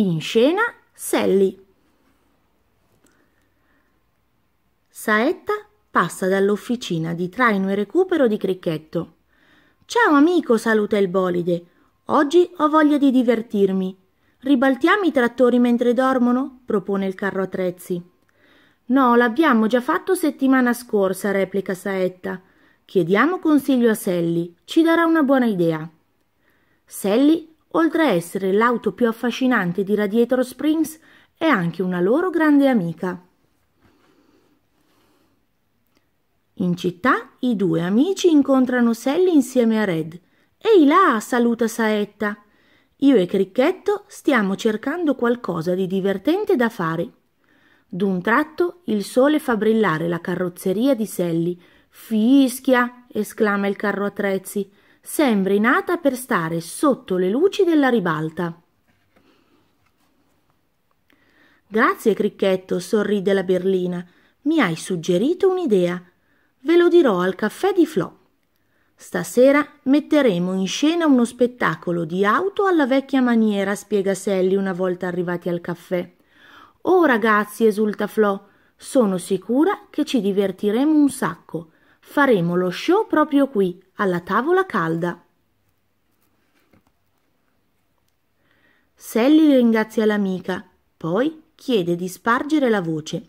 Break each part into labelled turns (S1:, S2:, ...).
S1: In scena Sally. Saetta passa dall'officina di traino e recupero di cricchetto. Ciao amico, saluta il bolide. Oggi ho voglia di divertirmi. Ribaltiamo i trattori mentre dormono? propone il carro attrezzi. No, l'abbiamo già fatto settimana scorsa, replica Saetta. Chiediamo consiglio a Sally, ci darà una buona idea. Sally oltre a essere l'auto più affascinante di Radiator Springs, è anche una loro grande amica. In città i due amici incontrano Sally insieme a Red. Ehi là, saluta Saetta. Io e Cricchetto stiamo cercando qualcosa di divertente da fare. D'un tratto il sole fa brillare la carrozzeria di Sally. Fischia! esclama il carro attrezzi sembri nata per stare sotto le luci della ribalta. Grazie, Cricchetto, sorride la berlina. Mi hai suggerito un'idea. Ve lo dirò al caffè di Flo. Stasera metteremo in scena uno spettacolo di auto alla vecchia maniera, spiega Sally una volta arrivati al caffè. Oh ragazzi, esulta Flo, sono sicura che ci divertiremo un sacco faremo lo show proprio qui, alla tavola calda. Sally ringrazia l'amica, poi chiede di spargere la voce.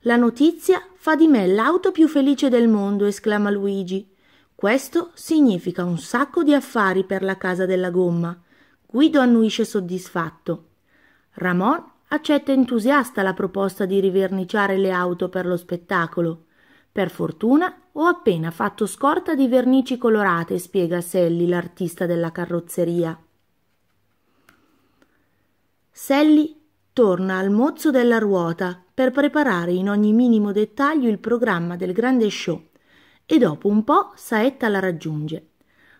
S1: La notizia fa di me l'auto più felice del mondo, esclama Luigi. Questo significa un sacco di affari per la casa della gomma. Guido annuisce soddisfatto. Ramon accetta entusiasta la proposta di riverniciare le auto per lo spettacolo. Per fortuna ho appena fatto scorta di vernici colorate, spiega Sally, l'artista della carrozzeria. Sally torna al mozzo della ruota per preparare in ogni minimo dettaglio il programma del grande show e dopo un po' Saetta la raggiunge.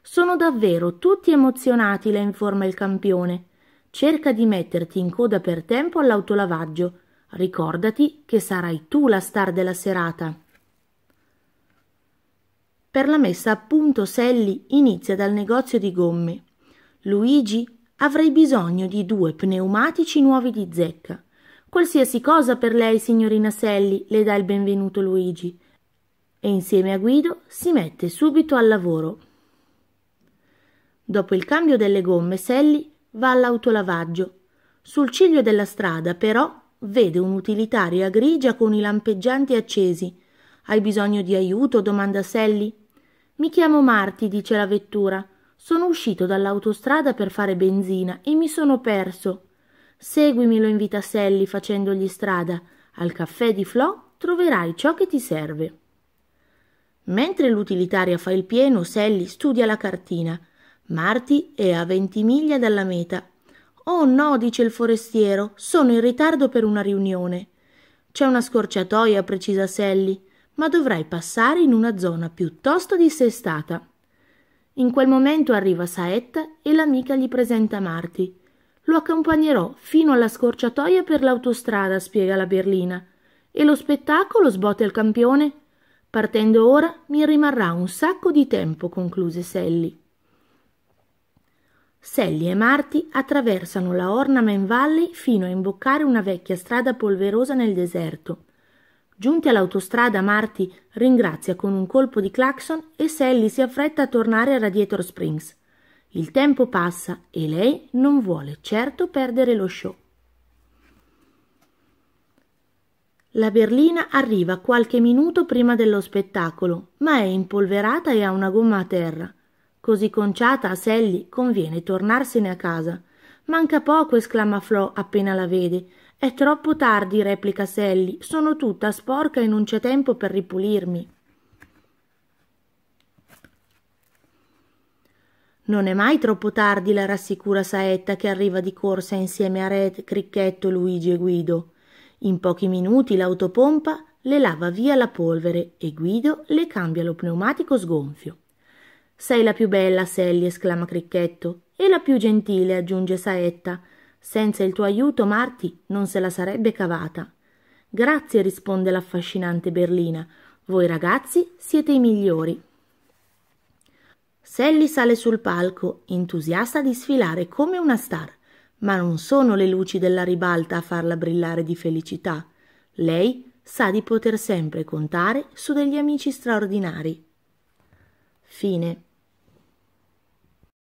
S1: Sono davvero tutti emozionati, la informa il campione. Cerca di metterti in coda per tempo all'autolavaggio. Ricordati che sarai tu la star della serata. Per la messa a punto Selli inizia dal negozio di gomme. Luigi, avrei bisogno di due pneumatici nuovi di zecca. Qualsiasi cosa per lei, signorina Selli, le dà il benvenuto Luigi. E insieme a Guido si mette subito al lavoro. Dopo il cambio delle gomme, Selli va all'autolavaggio. Sul ciglio della strada, però, vede un utilitario a grigia con i lampeggianti accesi. Hai bisogno di aiuto? domanda Selli. Mi chiamo Marti, dice la vettura. Sono uscito dall'autostrada per fare benzina e mi sono perso. Seguimi, lo invita Sally facendogli strada. Al caffè di Flo troverai ciò che ti serve. Mentre l'utilitaria fa il pieno, Sally studia la cartina. Marti è a venti miglia dalla meta. Oh no, dice il forestiero, sono in ritardo per una riunione. C'è una scorciatoia, precisa Sally ma dovrai passare in una zona piuttosto dissestata. In quel momento arriva Saetta e l'amica gli presenta Marti. Lo accompagnerò fino alla scorciatoia per l'autostrada, spiega la berlina. E lo spettacolo sbotte il campione. Partendo ora mi rimarrà un sacco di tempo, concluse Sally. Sally e Marti attraversano la Ornament Valley fino a imboccare una vecchia strada polverosa nel deserto. Giunti all'autostrada, Marty ringrazia con un colpo di clacson e Sally si affretta a tornare a Radiator Springs. Il tempo passa e lei non vuole certo perdere lo show. La berlina arriva qualche minuto prima dello spettacolo, ma è impolverata e ha una gomma a terra. Così conciata a Sally conviene tornarsene a casa. Manca poco, esclama Flo appena la vede, è troppo tardi, replica Sally. Sono tutta sporca e non c'è tempo per ripulirmi. Non è mai troppo tardi, la rassicura Saetta che arriva di corsa insieme a Red, Cricchetto, Luigi e Guido. In pochi minuti l'autopompa le lava via la polvere e Guido le cambia lo pneumatico sgonfio. Sei la più bella, Sally, esclama Cricchetto. E la più gentile, aggiunge Saetta, senza il tuo aiuto Marti non se la sarebbe cavata. Grazie, risponde l'affascinante Berlina. Voi ragazzi siete i migliori. Sally sale sul palco, entusiasta di sfilare come una star, ma non sono le luci della ribalta a farla brillare di felicità. Lei sa di poter sempre contare su degli amici straordinari. Fine.